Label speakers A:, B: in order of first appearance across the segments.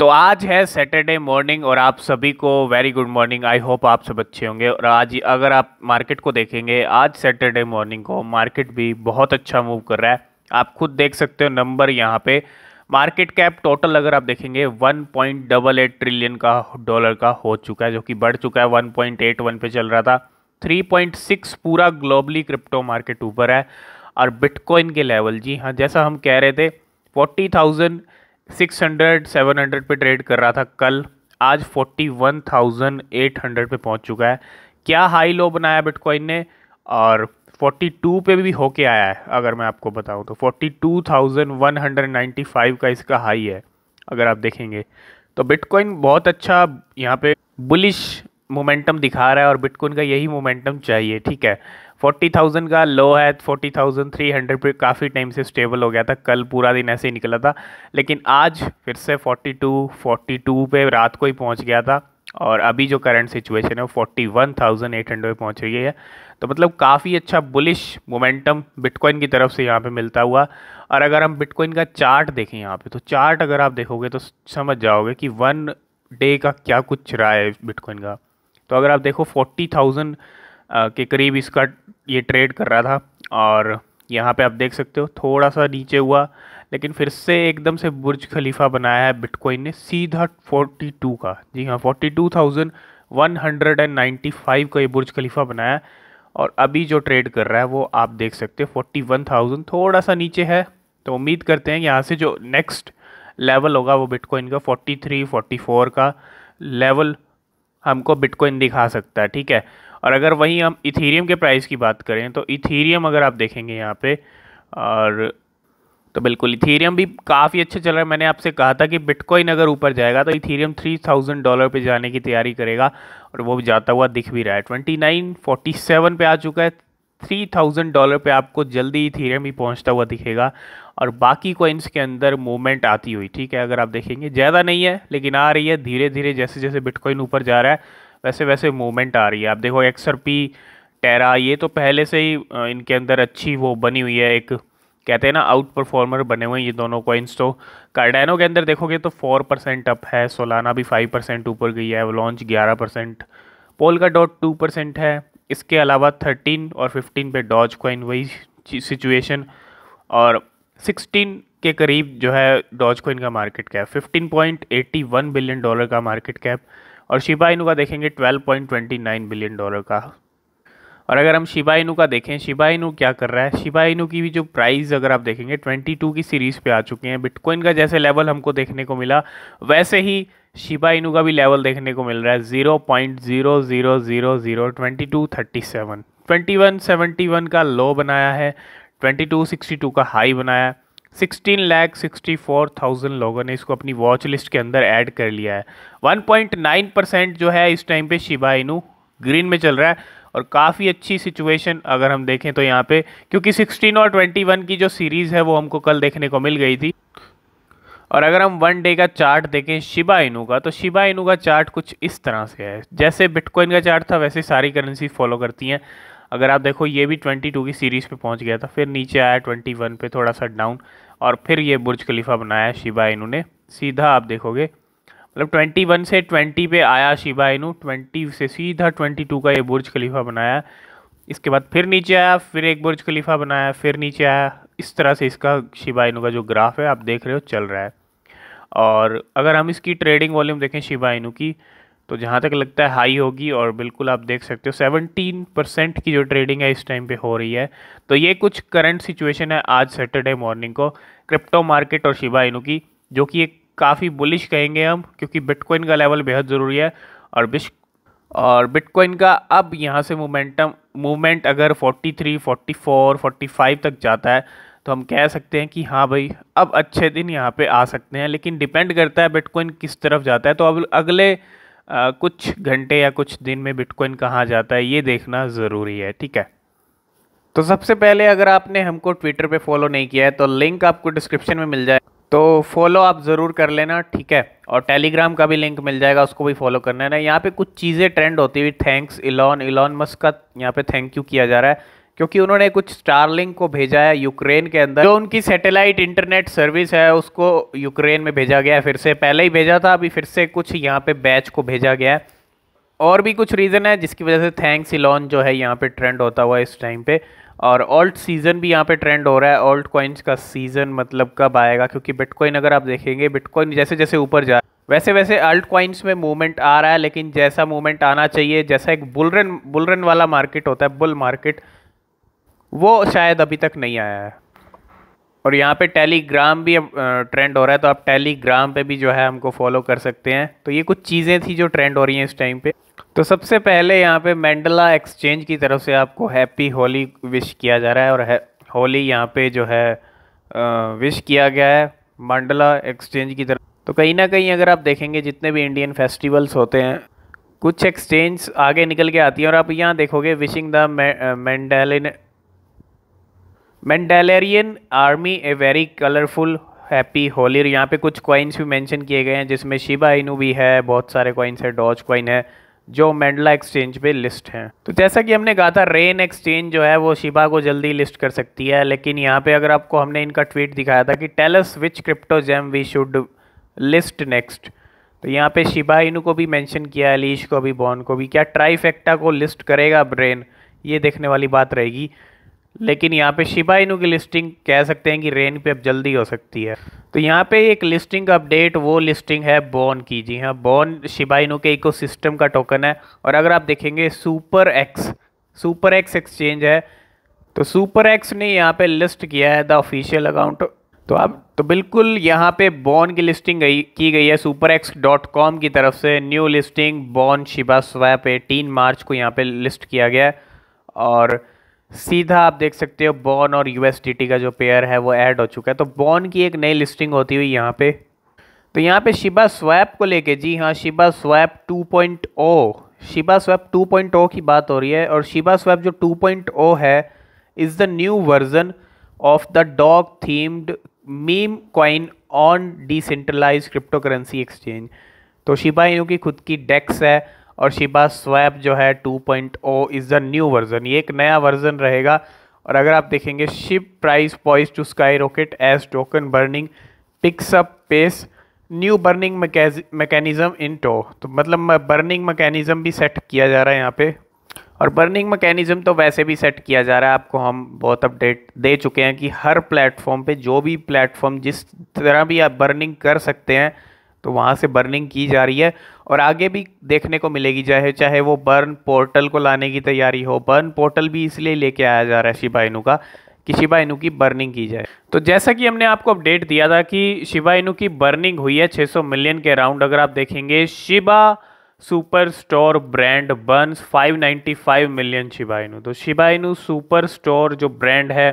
A: तो आज है सैटरडे मॉर्निंग और आप सभी को very good morning I hope आप सब अच्छे होंगे और आज अगर आप मार्केट को देखेंगे आज सैटरडे मॉर्निंग को मार्केट भी बहुत अच्छा मूव कर रहा है आप खुद देख सकते हो नंबर यहाँ पे मार्केट कैप टोटल अगर आप देखेंगे one point double eight trillion का डॉलर का हो चुका है जो कि बढ़ चुका है वन पॉइंट एट वन पे चल रहा था थ्री पॉइंट सिक्स पूरा ग्लोबली क्रिप्टो मार्केट ऊपर है और बिटकॉइन के लेवल जी हाँ जैसा हम कह रहे थे फोर्टी थाउजेंड 600 700 पे ट्रेड कर रहा था कल आज 41,800 पे पहुंच चुका है क्या हाई लो बनाया बिटकॉइन ने और 42 पे भी होके आया है अगर मैं आपको बताऊं तो 42,195 का इसका हाई है अगर आप देखेंगे तो बिटकॉइन बहुत अच्छा यहाँ पे बुलिश मोमेंटम दिखा रहा है और बिटकॉइन का यही मोमेंटम चाहिए ठीक है फोर्टी थाउजेंड का लो है फोर्टी थाउजेंड थ्री हंड्रेड पर काफ़ी टाइम से स्टेबल हो गया था कल पूरा दिन ऐसे ही निकला था लेकिन आज फिर से फोर्टी टू फोर्टी टू पर रात को ही पहुँच गया था और अभी जो करंट सिचुएशन है वो forty one thousand eight hundred पर पहुँच गई है तो मतलब काफ़ी अच्छा बुलिश मोमेंटम बिटकॉइन की तरफ से यहाँ पे मिलता हुआ और अगर हम बिटकॉइन का चार्ट देखें यहाँ पे तो चार्ट अगर आप देखोगे तो समझ जाओगे कि वन डे का क्या कुछ रहा है बिटकॉइन का तो अगर आप देखो फोर्टी थाउजेंड के करीब इसका ये ट्रेड कर रहा था और यहाँ पे आप देख सकते हो थोड़ा सा नीचे हुआ लेकिन फिर से एकदम से बुर्ज खलीफा बनाया है बिटकॉइन ने सीधा 42 का जी हाँ 42,195 का ये बुर्ज खलीफा बनाया है और अभी जो ट्रेड कर रहा है वो आप देख सकते हो 41,000 थोड़ा सा नीचे है तो उम्मीद करते हैं यहाँ से जो नेक्स्ट लेवल होगा वो बिटकॉइन का 43, 44 का लेवल हमको बिटकॉइन दिखा सकता है ठीक है और अगर वहीं हम इथीरियम के प्राइस की बात करें तो इथीरियम अगर आप देखेंगे यहाँ पे और तो बिल्कुल इथीरियम भी काफ़ी अच्छा चल रहा है मैंने आपसे कहा था कि बिटकॉइन अगर ऊपर जाएगा तो इथीरियम थ्री थाउजेंड डॉलर पे जाने की तैयारी करेगा और वो जाता हुआ दिख भी रहा है ट्वेंटी नाइन फोर्टी सेवन पे आ चुका है थ्री थाउजेंड डॉलर पे आपको जल्दी इथीरियम ही पहुंचता हुआ दिखेगा और बाकी कोइंस के अंदर मूवमेंट आती हुई ठीक है अगर आप देखेंगे ज़्यादा नहीं है लेकिन आ रही है धीरे धीरे जैसे जैसे बिटकॉइन ऊपर जा रहा है वैसे वैसे मूवमेंट आ रही है आप देखो एक्सर पी टेरा ये तो पहले से ही इनके अंदर अच्छी वो बनी हुई है एक कहते हैं ना आउट परफॉर्मर बने हुए हैं ये दोनों कॉइन्स तो कार्डानो के अंदर देखोगे तो फोर परसेंट अप है सोलाना भी फाइव परसेंट ऊपर गई है लॉन्च ग्यारह परसेंट पोल का डॉट टू परसेंट है इसके अलावा थर्टीन और फिफ्टीन पे डॉज कॉइन वही सिचुएशन और सिक्सटीन के करीब जो है डॉज कॉइन का market cap fifteen point eighty one billion dollar का मार्केट कैप और शिबा इनू का देखेंगे 12.29 बिलियन डॉलर का और अगर हम शिबा इनू का देखें शिबा इनू क्या कर रहा है शिबा इनू की भी जो प्राइस अगर आप देखेंगे 22 की सीरीज़ पे आ चुके हैं बिटकॉइन का जैसे लेवल हमको देखने को मिला वैसे ही शिबा इनू का भी लेवल देखने को मिल रहा है zero point zero zero zero zero twenty two thirty seven twenty one seventy one का लो बनाया है ट्वेंटी टू सिक्सटी टू का हाई बनाया है sixteen lakh sixty four thousand लोगों ने इसको अपनी वॉच लिस्ट के अंदर ऐड कर लिया है वन पॉइंट नाइन परसेंट जो है इस टाइम पे शिबा इनू ग्रीन में चल रहा है और काफ़ी अच्छी सिचुएशन अगर हम देखें तो यहाँ पे क्योंकि सिक्सटीन और ट्वेंटी वन की जो सीरीज़ है वो हमको कल देखने को मिल गई थी और अगर हम वन डे का चार्ट देखें शिबा इनू का तो शिबा इनू का चार्ट कुछ इस तरह से है जैसे बिटकॉइन का चार्ट था वैसे सारी करेंसी फॉलो करती हैं अगर आप देखो ये भी 22 की सीरीज़ पे पहुंच गया था फिर नीचे आया 21 पे थोड़ा सा डाउन और फिर ये बुर्ज खलीफा बनाया शिबा इन्होंने सीधा आप देखोगे मतलब 21 से 20 पे आया शिबा इनू ट्वेंटी से सीधा 22 का ये बुर्ज खलीफा बनाया इसके बाद फिर नीचे आया फिर एक बुर्ज खलीफा बनाया फिर नीचे आया इस तरह से इसका शिबा इनू का जो ग्राफ है आप देख रहे हो चल रहा है और अगर हम इसकी ट्रेडिंग वॉल्यूम देखें शिबा इनू की तो जहाँ तक लगता है हाई होगी और बिल्कुल आप देख सकते हो सेवनटीन परसेंट की जो ट्रेडिंग है इस टाइम पे हो रही है तो ये कुछ करंट सिचुएशन है आज सैटरडे मॉर्निंग को क्रिप्टो मार्केट और शिबा इनू की जो कि एक काफ़ी बुलिश कहेंगे हम क्योंकि बिटकॉइन का लेवल बेहद ज़रूरी है और बिश और बिटकॉइन का अब यहाँ से मोमेंटम मूवमेंट अगर 43, 44, 45 तक जाता है तो हम कह सकते हैं कि हाँ भाई अब अच्छे दिन यहाँ पे आ सकते हैं लेकिन डिपेंड करता है बिटकॉइन किस तरफ जाता है तो अब अगले आ, कुछ घंटे या कुछ दिन में बिटकॉइन कहाँ जाता है ये देखना ज़रूरी है ठीक है तो सबसे पहले अगर आपने हमको ट्विटर पे फॉलो नहीं किया है तो लिंक आपको डिस्क्रिप्शन में मिल जाए तो फॉलो आप ज़रूर कर लेना ठीक है और टेलीग्राम का भी लिंक मिल जाएगा उसको भी फॉलो करना है ना यहाँ पे कुछ चीज़ें ट्रेंड होती हुई थैंक्स इलॉन इलॉन मस्क का यहाँ पे थैंक यू किया जा रहा है क्योंकि उन्होंने कुछ स्टारलिंक को भेजा है यूक्रेन के अंदर जो उनकी सैटेलाइट इंटरनेट सर्विस है उसको यूक्रेन में भेजा गया है फिर से पहले ही भेजा था अभी फिर से कुछ यहाँ पे बैच को भेजा गया है और भी कुछ रीज़न है जिसकी वजह से थैंक्स इलॉन जो है यहाँ पे ट्रेंड होता हुआ इस टाइम पे और ऑल्ट सीज़न भी यहाँ पे ट्रेंड हो रहा है ऑल्ट कॉइन्स का सीज़न मतलब कब आएगा क्योंकि बिटकॉइन अगर आप देखेंगे बिटकॉइन जैसे जैसे ऊपर जा वैसे वैसे अल्ट कॉइन्स में मूवमेंट आ रहा है लेकिन जैसा मूवमेंट आना चाहिए जैसा एक बुलरन बुलरन वाला मार्केट होता है बुल मार्केट वो शायद अभी तक नहीं आया है और यहाँ पे टेलीग्राम भी अब ट्रेंड हो रहा है तो आप टेलीग्राम पे भी जो है हमको फॉलो कर सकते हैं तो ये कुछ चीज़ें थी जो ट्रेंड हो रही हैं इस टाइम पे तो सबसे पहले यहाँ पे मैंडला एक्सचेंज की तरफ से आपको हैप्पी होली विश किया जा रहा है और है होली यहाँ पे जो है विश किया गया है मंडला एक्सचेंज की तरफ तो कहीं ना कहीं अगर आप देखेंगे जितने भी इंडियन फेस्टिवल्स होते हैं कुछ एक्सचेंज आगे निकल के आती हैं और आप यहाँ देखोगे wishing the mandolin Mandalorian army a very colourful happy Holi और यहाँ पे कुछ कॉइन्स भी मेंशन किए गए हैं जिसमें शिबा इनू भी है बहुत सारे कॉइन्स है डॉज कॉइन है जो मेंडला एक्सचेंज पे लिस्ट हैं तो जैसा कि हमने कहा था रेन एक्सचेंज जो है वो शिबा को जल्दी लिस्ट कर सकती है लेकिन यहाँ पे अगर आपको हमने इनका ट्वीट दिखाया था कि tells which crypto gem we should list next तो यहाँ पे शिबा इनू को भी मेंशन किया अलीश को भी बॉन को भी क्या ट्राइफेक्टा को लिस्ट करेगा ब्रेन ये देखने वाली बात रहेगी लेकिन यहाँ पे शिबा इनू की लिस्टिंग कह सकते हैं कि रेन पे अब जल्दी हो सकती है तो यहाँ पे एक लिस्टिंग का अपडेट वो लिस्टिंग है बॉन की जी हाँ बॉन शिबा इनू के सिस्टम का टोकन है और अगर आप देखेंगे super X super X exchange है तो सुपर एक्स ने यहाँ पे लिस्ट किया है द ऑफिशियल अकाउंट तो आप तो बिल्कुल यहाँ पे बॉन की लिस्टिंग गई की गई है सुपर एक्स डॉट कॉम की तरफ से new listing Bone ShibaSwap eighteen March को यहाँ पे लिस्ट किया गया है और सीधा आप देख सकते हो बॉन और यू का जो पेयर है वो ऐड हो चुका है तो बॉन की एक नई लिस्टिंग होती हुई यहाँ पे तो यहाँ पे शिबा स्वैप को लेके जी हाँ शिबा स्वैप 2.0 शिबा स्वैप 2.0 की बात हो रही है और शिबा स्वैप जो 2.0 है is the new version of the dog themed meme coin on decentralize crypto currency exchange तो शिबा यू की खुद की डेक्स है और शिबा स्वैप जो है 2.0 इज़ द न्यू वर्जन ये एक नया वर्जन रहेगा और अगर आप देखेंगे Shib price poised to skyrocket as token burning picks up pace new burning mechanism into तो मतलब बर्निंग मैकेनिज़्म भी सेट किया जा रहा है यहाँ पे और बर्निंग मैकेनिज़्म तो वैसे भी सेट किया जा रहा है आपको हम बहुत अपडेट दे चुके हैं कि हर प्लेटफॉर्म पे जो भी प्लेटफॉर्म जिस तरह भी आप बर्निंग कर सकते हैं तो वहाँ से बर्निंग की जा रही है और आगे भी देखने को मिलेगी चाहे चाहे वो बर्न पोर्टल को लाने की तैयारी हो बर्न पोर्टल भी इसलिए लेके आया जा रहा है शिबा इनू का कि शिबा इनू की बर्निंग की जाए तो जैसा कि हमने आपको अपडेट दिया था कि शिबा इनू की बर्निंग हुई है 600 मिलियन के अराउंड अगर आप देखेंगे Shiba super store brand burns 595 million Shiba Inu तो शिबा इनू सुपर स्टोर जो ब्रांड है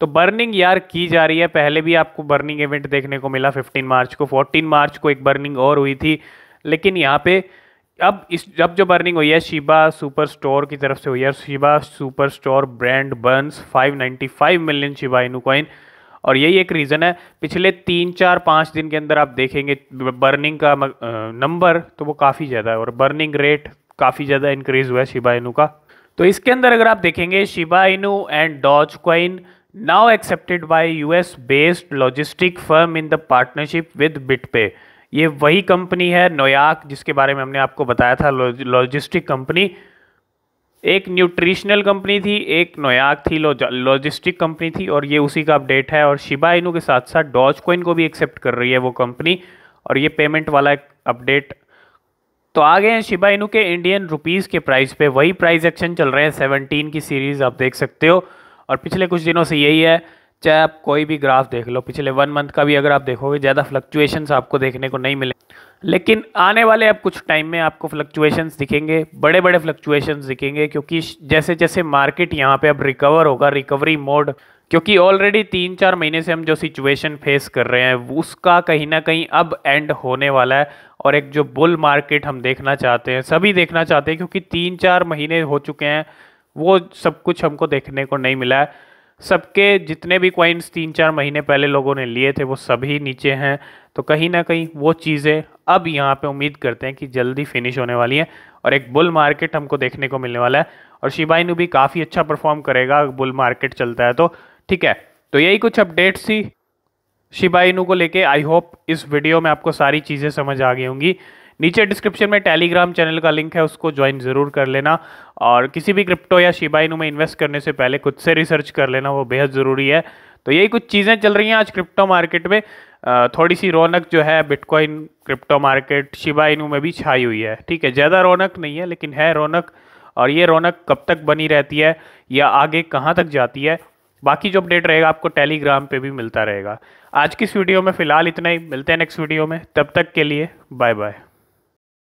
A: तो बर्निंग यार की जा रही है पहले भी आपको बर्निंग इवेंट देखने को मिला 15 मार्च को 14 मार्च को एक बर्निंग और हुई थी लेकिन यहाँ पे अब इस अब जो बर्निंग हुई है शिबा सुपर स्टोर की तरफ से हुई है Shiba super store brand ninety 595 million Shiba Inu coin और यही एक रीज़न है पिछले तीन चार पाँच दिन के अंदर आप देखेंगे बर्निंग का नंबर तो वो काफ़ी ज़्यादा है और बर्निंग रेट काफ़ी ज़्यादा इंक्रीज़ हुआ है शिबा इनू का तो इसके अंदर अगर आप देखेंगे Shiba Inu and Dogecoin now accepted by US based logistic firm in the partnership with BitPay ये वही कंपनी है नोयाक जिसके बारे में हमने आपको बताया था लॉजिस्टिक कंपनी एक न्यूट्रिशनल कंपनी थी एक नोयाक थी लॉजिस्टिक कंपनी थी और ये उसी का अपडेट है और शिबा इनू के साथ साथ डॉज कोइन को भी एक्सेप्ट कर रही है वो कंपनी और ये पेमेंट वाला एक अपडेट तो आ गए हैं शिबा इनू के इंडियन रुपीज़ के प्राइस पे वही प्राइस एक्शन चल रहे हैं सेवनटीन की सीरीज़ आप देख सकते हो और पिछले कुछ दिनों से यही है चाहे आप कोई भी ग्राफ देख लो पिछले वन मंथ का भी अगर आप देखोगे ज़्यादा फ्लक्चुएशंस आपको देखने को नहीं मिले लेकिन आने वाले अब कुछ टाइम में आपको फ्लक्चुएशंस दिखेंगे बड़े बड़े फ्लक्चुएशंस दिखेंगे क्योंकि जैसे जैसे मार्केट यहाँ पे अब रिकवर होगा रिकवरी मोड क्योंकि ऑलरेडी तीन चार महीने से हम जो सिचुएशन फेस कर रहे हैं उसका कहीं ना कहीं अब एंड होने वाला है और एक जो बुल मार्केट हम देखना चाहते हैं सभी देखना चाहते हैं क्योंकि तीन चार महीने हो चुके हैं वो सब कुछ हमको देखने को नहीं मिला है सबके जितने भी कॉइन्स तीन चार महीने पहले लोगों ने लिए थे वो सभी नीचे हैं तो कहीं ना कहीं वो चीज़ें अब यहाँ पे उम्मीद करते हैं कि जल्दी फिनिश होने वाली है और एक बुल मार्केट हमको देखने को मिलने वाला है और शिबाइनू भी काफ़ी अच्छा परफॉर्म करेगा बुल मार्केट चलता है तो ठीक है तो यही कुछ अपडेट्स थी शिबाइनू को लेके आई होप इस वीडियो में आपको सारी चीज़ें समझ आ गई होंगी नीचे डिस्क्रिप्शन में टेलीग्राम चैनल का लिंक है उसको ज्वाइन ज़रूर कर लेना और किसी भी क्रिप्टो या शिबाइनू में इन्वेस्ट करने से पहले खुद से रिसर्च कर लेना वो बेहद ज़रूरी है तो यही कुछ चीज़ें चल रही हैं आज क्रिप्टो मार्केट में थोड़ी सी रौनक जो है बिटकॉइन क्रिप्टो मार्केट शिबाइनू में भी छाई हुई है ठीक है ज़्यादा रौनक नहीं है लेकिन है रौनक और ये रौनक कब तक बनी रहती है या आगे कहाँ तक जाती है बाकी जो अपडेट रहेगा आपको टेलीग्राम पे भी मिलता रहेगा आज की इस वीडियो में फ़िलहाल इतना ही मिलते हैं नेक्स्ट वीडियो में तब तक के लिए बाय बाय